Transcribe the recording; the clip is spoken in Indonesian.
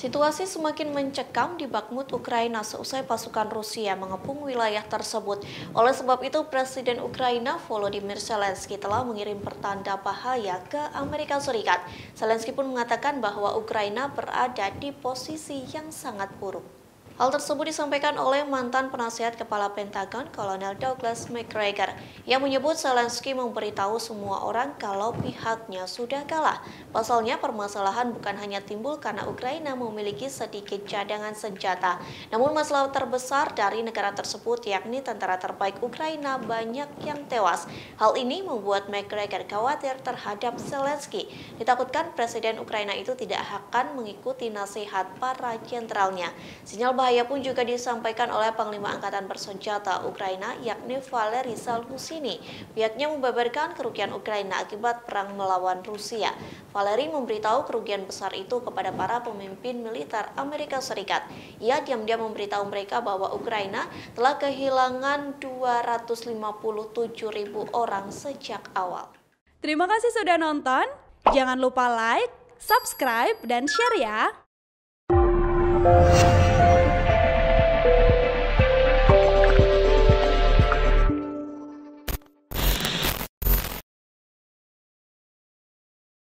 Situasi semakin mencekam di Bakhmut, Ukraina seusai pasukan Rusia mengepung wilayah tersebut. Oleh sebab itu, Presiden Ukraina Volodymyr Zelensky telah mengirim pertanda bahaya ke Amerika Serikat. Zelensky pun mengatakan bahwa Ukraina berada di posisi yang sangat buruk. Hal tersebut disampaikan oleh mantan penasihat Kepala Pentagon Kolonel Douglas McGregor yang menyebut Zelensky memberitahu semua orang kalau pihaknya sudah kalah. Pasalnya permasalahan bukan hanya timbul karena Ukraina memiliki sedikit cadangan senjata, namun masalah terbesar dari negara tersebut yakni tentara terbaik Ukraina banyak yang tewas. Hal ini membuat McGregor khawatir terhadap Zelensky. Ditakutkan Presiden Ukraina itu tidak akan mengikuti nasihat para jenderalnya. Sinyal bahaya upaya pun juga disampaikan oleh Panglima Angkatan Bersenjata Ukraina yakni Valery Salhusini. Pihaknya membeberkan kerugian Ukraina akibat perang melawan Rusia. Valery memberitahu kerugian besar itu kepada para pemimpin militer Amerika Serikat. Ia diam-diam memberitahu mereka bahwa Ukraina telah kehilangan 257 ribu orang sejak awal. Terima kasih sudah nonton. Jangan lupa like, subscribe, dan share ya.